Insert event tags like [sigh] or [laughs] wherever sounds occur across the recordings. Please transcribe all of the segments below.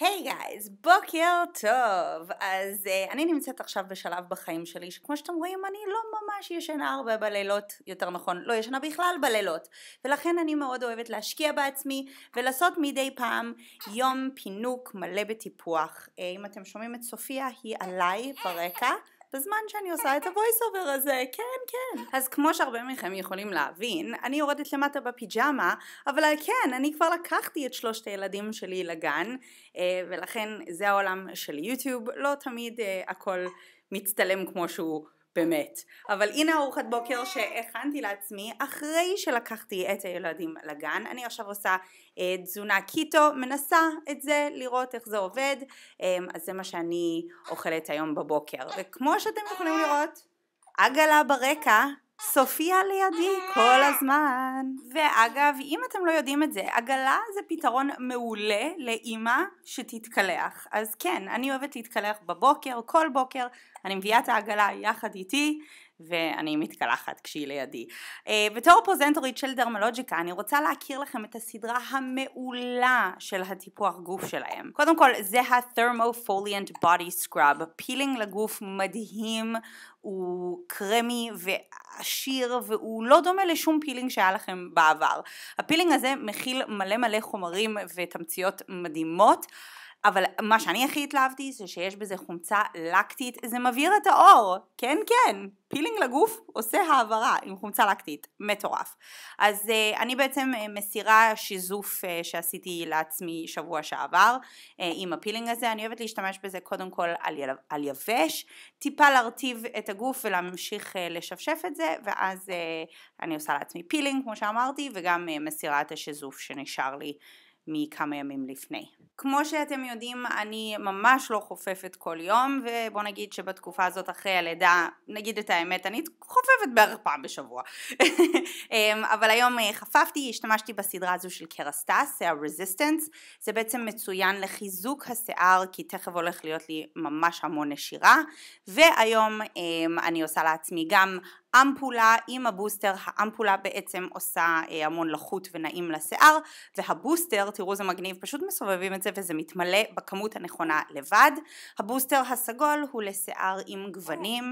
היי hey גייז, בוקר טוב. אז uh, אני נמצאת עכשיו בשלב בחיים שלי שכמו שאתם רואים אני לא ממש ישנה הרבה בלילות, יותר נכון, לא ישנה בכלל בלילות. ולכן אני מאוד אוהבת להשקיע בעצמי ולעשות מדי פעם יום פינוק מלא בטיפוח. Uh, אם אתם שומעים את סופיה היא עליי ברקע. בזמן שאני עושה את הוויס אובר הזה, כן, כן. אז כמו שהרבה מכם יכולים להבין, אני יורדת למטה בפיג'מה, אבל כן, אני כבר לקחתי את שלושת הילדים שלי לגן, אה, ולכן זה העולם של יוטיוב, לא תמיד אה, הכל מצטלם כמו שהוא. באמת. אבל הנה ארוחת בוקר שהכנתי לעצמי אחרי שלקחתי את הילדים לגן. אני עכשיו עושה אה, תזונה קיטו, מנסה את זה, לראות איך זה עובד. אה, אז זה מה שאני אוכלת היום בבוקר. וכמו שאתם יכולים לראות, עגלה ברקע סופיה לידי אה. כל הזמן. ואגב, אם אתם לא יודעים את זה, עגלה זה פתרון מעולה לאימא שתתקלח. אז כן, אני אוהבת להתקלח בבוקר, כל בוקר, אני מביאה את העגלה יחד איתי, ואני מתקלחת כשהיא לידי. אה, בתור פרוזנטורית של דרמלוג'יקה אני רוצה להכיר לכם את הסדרה המעולה של הטיפוח גוף שלהם. קודם כל זה ה-Thermofoliant Body Scrub, פילינג לגוף מדהים, הוא קרמי ועשיר והוא לא דומה לשום פילינג שהיה לכם בעבר. הפילינג הזה מכיל מלא מלא חומרים ותמציות מדהימות. אבל מה שאני הכי התלהבתי זה שיש בזה חומצה לקטית, זה מבהיר את האור, כן כן, פילינג לגוף עושה העברה עם חומצה לקטית, מטורף. אז uh, אני בעצם uh, מסירה שיזוף uh, שעשיתי לעצמי שבוע שעבר uh, עם הפילינג הזה, אני אוהבת להשתמש בזה קודם כל על, יל... על יבש, טיפה להרטיב את הגוף ולהמשיך uh, לשפשף את זה, ואז uh, אני עושה לעצמי פילינג כמו שאמרתי, וגם uh, מסירה את השיזוף שנשאר לי. מכמה ימים לפני. כמו שאתם יודעים אני ממש לא חופפת כל יום ובוא נגיד שבתקופה הזאת אחרי הלידה נגיד את האמת אני חופפת בערך פעם בשבוע אמ, אבל היום אה, חפפתי השתמשתי בסדרה הזו של קרסטס שיער רזיסטנס זה בעצם מצוין לחיזוק השיער כי תכף הולך להיות לי ממש המון נשירה והיום אמ, אני עושה לעצמי גם אמפולה עם הבוסטר, האמפולה בעצם עושה אה, המון לחות ונעים לשיער, והבוסטר, תראו זה מגניב, פשוט מסובבים את זה וזה מתמלא בכמות הנכונה לבד. הבוסטר הסגול הוא לשיער עם גוונים,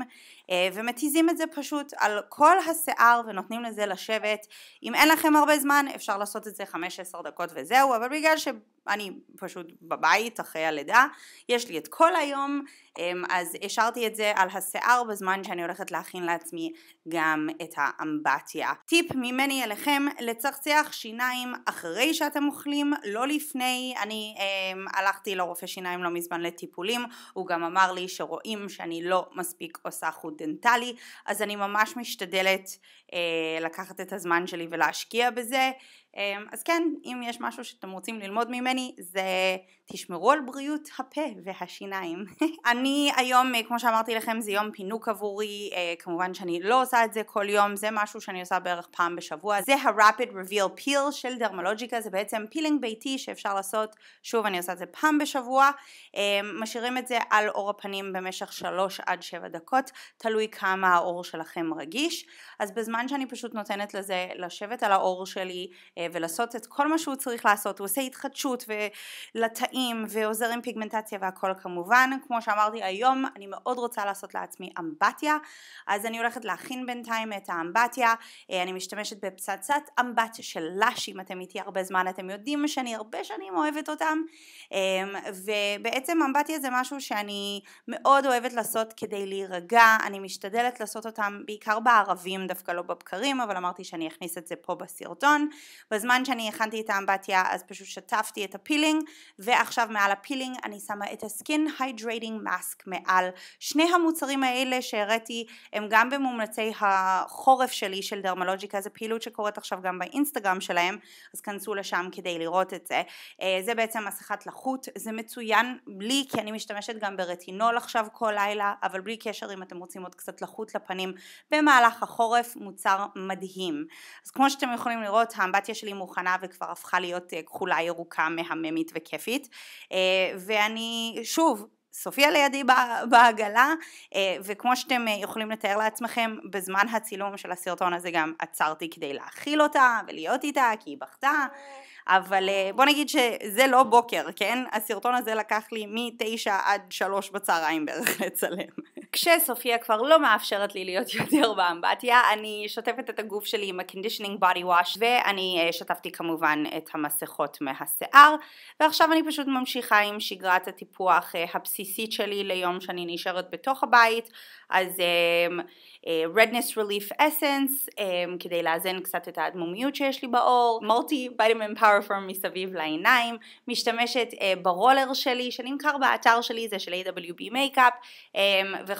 אה, ומתיזים את זה פשוט על כל השיער ונותנים לזה לשבת. אם אין לכם הרבה זמן אפשר לעשות את זה 15 דקות וזהו, אבל בגלל ש... אני פשוט בבית אחרי הלידה, יש לי את כל היום, אה, אז השארתי את זה על השיער בזמן שאני הולכת להכין לעצמי גם את האמבטיה. טיפ ממני אליכם, לצחצח שיניים אחרי שאתם אוכלים, לא לפני. אני אה, הלכתי לרופא שיניים לא מזמן לטיפולים, הוא גם אמר לי שרואים שאני לא מספיק עושה חוט דנטלי, אז אני ממש משתדלת אה, לקחת את הזמן שלי ולהשקיע בזה. אמ, אז כן, אם יש משהו שאתם רוצים ללמוד ממני, זה תשמרו על בריאות הפה והשיניים. [laughs] אני היום, אה, כמו שאמרתי לכם, זה יום פינוק עבורי, אה, כמובן שאני לא עושה את זה כל יום, זה משהו שאני עושה בערך פעם בשבוע. זה ה-Rapid Reveal Peel של דרמולוגיקה, זה בעצם פילינג ביתי שאפשר לעשות, שוב, אני עושה את זה פעם בשבוע, אמ, משאירים את זה על עור הפנים במשך 3 עד 7 דקות, תלוי כמה העור שלכם רגיש, אז בזמן שאני פשוט נותנת לזה לשבת על העור שלי, אה, אה, ולעשות את כל מה שהוא צריך לעשות, הוא עושה התחדשות ולטעים ועוזר עם פיגמנטציה והכל כמובן, כמו שאמרתי היום אני מאוד רוצה לעשות לעצמי אמבטיה, אז אני הולכת להכין בינתיים את האמבטיה, אה, אני משתמשת בפצצת אמבטיה של לאש, אם אתם איתי הרבה זמן אתם יודעים שאני הרבה שנים אוהבת אותם, אמ, ובעצם אמבטיה זה משהו שאני מאוד אוהבת לעשות כדי להירגע, אני משתדלת לעשות אותם בעיקר בערבים דווקא לא בבקרים, אבל אמרתי שאני אכניס את זה פה בסרטון, בזמן שאני הכנתי את האמבטיה אז פשוט שטפתי את הפילינג ועכשיו מעל הפילינג אני שמה את הסקין היידרייטינג מאסק מעל שני המוצרים האלה שהראיתי הם גם במומלצי החורף שלי של דרמלוג'יקה זה פעילות שקורית עכשיו גם באינסטגרם שלהם אז כנסו לשם כדי לראות את זה אה, זה בעצם מסכת לחות זה מצוין לי כי אני משתמשת גם ברטינול עכשיו כל לילה אבל בלי קשר אם אתם רוצים עוד קצת לחות לפנים במהלך החורף מוצר מדהים אז כמו שאתם יכולים לראות האמבטיה שלי מוכנה וכבר הפכה להיות אה, כחולה ירוקה מהממית וכיפית אה, ואני שוב סופיה לידי בעגלה, אה, וכמו שאתם יכולים לתאר לעצמכם, בזמן הצילום של הסרטון הזה גם עצרתי כדי להאכיל אותה ולהיות איתה, כי היא בכתה, אבל בוא נגיד שזה לא בוקר, כן? הסרטון הזה לקח לי מתשע עד שלוש בצהריים בערך לצלם. כשסופיה כבר לא מאפשרת לי להיות [laughs] יותר באמבטיה, אני שוטפת את הגוף שלי עם ה-conditioning body wash, ואני אה, שטפתי כמובן את המסכות מהשיער, ועכשיו אני פשוט ממשיכה עם שגרת הטיפוח אה, הבסיסית שלי ליום שאני נשארת בתוך הבית, אז um, redness relief essence, um, כדי לאזן קצת את האדמומיות שיש לי בעור, מולטי ויטמין פאור פורם מסביב לעיניים, משתמשת uh, ברולר שלי, שנמכר באתר שלי, זה של AWB מייקאפ, um,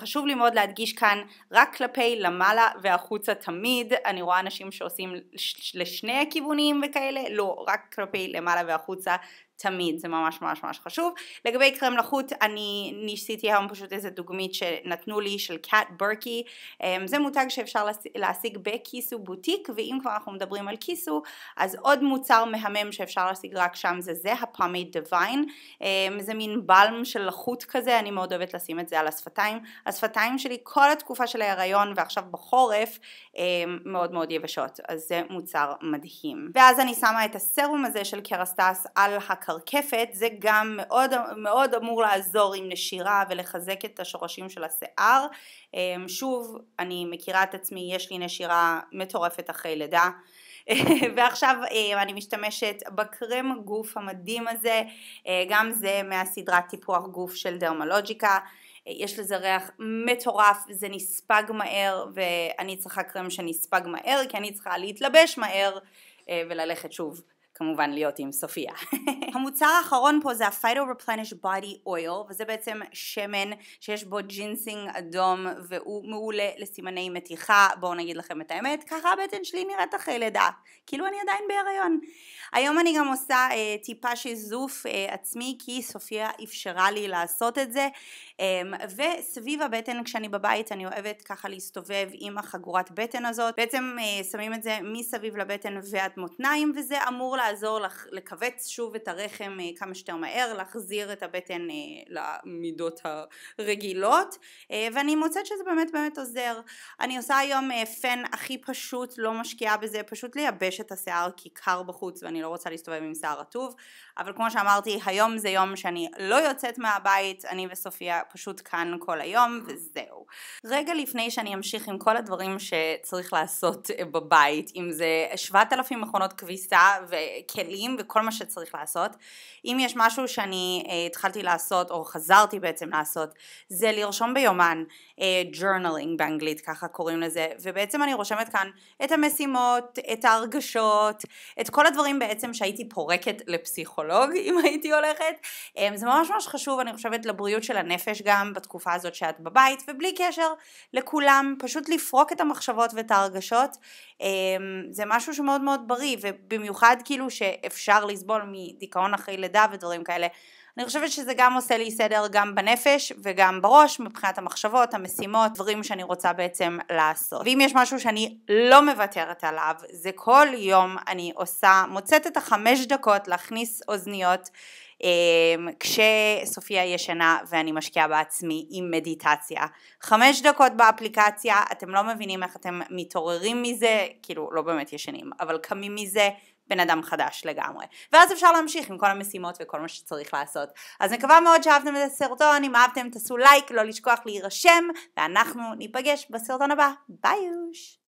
חשוב לי מאוד להדגיש כאן רק כלפי למעלה והחוצה תמיד, אני רואה אנשים שעושים לשני הכיוונים וכאלה, לא, רק כלפי למעלה והחוצה תמיד, זה ממש ממש ממש חשוב. לגבי קרם לחוט אני ניסיתי היום פשוט איזה דוגמית שנתנו לי של קאט אמ, ברקי, זה מותג שאפשר להשיג בכיסו בוטיק, ואם כבר אנחנו מדברים על כיסו, אז עוד מוצר מהמם שאפשר להשיג רק שם זה זה, הפאמייד דיוויין, אמ, זה מין בלם של לחוט כזה, אני מאוד אוהבת לשים את זה על השפתיים, השפתיים שלי כל התקופה של ההיריון ועכשיו בחורף אמ, מאוד מאוד יבשות, אז זה מוצר מדהים. ואז אני שמה את הסרום הזה של קרסטס על הק... הקרקפת זה גם מאוד, מאוד אמור לעזור עם נשירה ולחזק את השורשים של השיער אמ, שוב אני מכירה את עצמי יש לי נשירה מטורפת אחרי לידה [laughs] ועכשיו אה, אני משתמשת בקרם גוף המדהים הזה אה, גם זה מהסדרת טיפוח גוף של דרמלוג'יקה אה, יש לזה ריח מטורף, זה נספג מהר ואני צריכה קרם שנספג מהר כי אני צריכה להתלבש מהר וללכת שוב כמובן להיות עם סופיה. [laughs] המוצר האחרון פה זה ה-Phyto-Replenish Body Oil, וזה בעצם שמן שיש בו ג'ינסינג אדום, והוא מעולה לסימני מתיחה, בואו נגיד לכם את האמת, ככה הבטן שלי נראית אחרי לידה, כאילו אני עדיין בהיריון. היום אני גם עושה אה, טיפה שיזוף אה, עצמי, כי סופיה אפשרה לי לעשות את זה, אה, וסביב הבטן כשאני בבית אני אוהבת ככה להסתובב עם החגורת בטן הזאת, בעצם אה, שמים את זה מסביב לבטן ועד מותניים, וזה אמור לה... לעזור לך לכווץ שוב את הרחם אה, כמה שיותר מהר, להחזיר את הבטן אה, למידות הרגילות, אה, ואני מוצאת שזה באמת באמת עוזר. אני עושה היום פן הכי פשוט, לא משקיעה בזה, פשוט לייבש את השיער כי קר בחוץ ואני לא רוצה להסתובב עם שיער רטוב, אבל כמו שאמרתי, היום זה יום שאני לא יוצאת מהבית, אני וסופיה פשוט כאן כל היום, וזהו. רגע לפני שאני אמשיך עם כל הדברים שצריך לעשות בבית, אם זה 7,000 מכונות כביסה כלים וכל מה שצריך לעשות. אם יש משהו שאני uh, התחלתי לעשות או חזרתי בעצם לעשות זה לרשום ביומן uh, journaling באנגלית ככה קוראים לזה ובעצם אני רושמת כאן את המשימות, את ההרגשות, את כל הדברים בעצם שהייתי פורקת לפסיכולוג [laughs] אם הייתי הולכת. Um, זה ממש ממש חשוב אני חושבת לבריאות של הנפש גם בתקופה הזאת שאת בבית ובלי קשר לכולם פשוט לפרוק את המחשבות ואת ההרגשות um, זה משהו שמאוד מאוד בריא ובמיוחד כאילו כאילו שאפשר לסבול מדיכאון אחרי לידה ודברים כאלה. אני חושבת שזה גם עושה לי סדר גם בנפש וגם בראש מבחינת המחשבות, המשימות, דברים שאני רוצה בעצם לעשות. ואם יש משהו שאני לא מוותרת עליו, זה כל יום אני עושה, מוצאת את החמש דקות להכניס אוזניות אמ, כשסופיה ישנה ואני משקיעה בעצמי עם מדיטציה. חמש דקות באפליקציה, אתם לא מבינים איך אתם מתעוררים מזה, כאילו לא באמת ישנים, אבל קמים מזה בן אדם חדש לגמרי. ואז אפשר להמשיך עם כל המשימות וכל מה שצריך לעשות. אז מקווה מאוד שאהבתם את הסרטון, אם אהבתם תעשו לייק, לא לשכוח להירשם, ואנחנו ניפגש בסרטון הבא. ביי יוש!